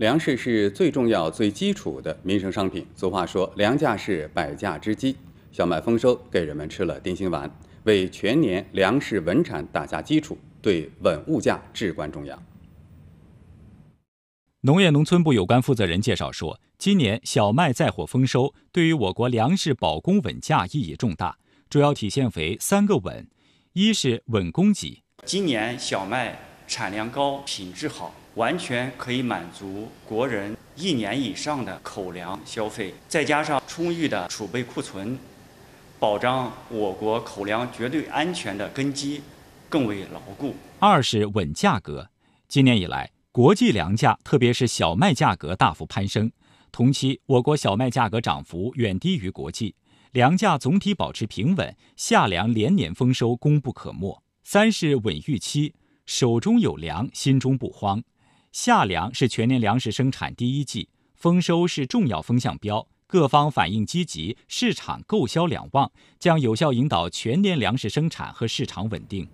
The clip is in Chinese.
粮食是最重要、最基础的民生商品。俗话说，“粮价是百价之基”。小麦丰收给人们吃了定心丸，为全年粮食稳产打下基础，对稳物价至关重要。农业农村部有关负责人介绍说，今年小麦再获丰收，对于我国粮食保供稳价意义重大，主要体现为三个稳：一是稳供给，今年小麦产量高、品质好。完全可以满足国人一年以上的口粮消费，再加上充裕的储备库存，保障我国口粮绝对安全的根基更为牢固。二是稳价格，今年以来，国际粮价特别是小麦价格大幅攀升，同期我国小麦价格涨幅远低于国际，粮价总体保持平稳。夏粮连年丰收，功不可没。三是稳预期，手中有粮，心中不慌。夏粮是全年粮食生产第一季，丰收是重要风向标，各方反应积极，市场购销两旺，将有效引导全年粮食生产和市场稳定。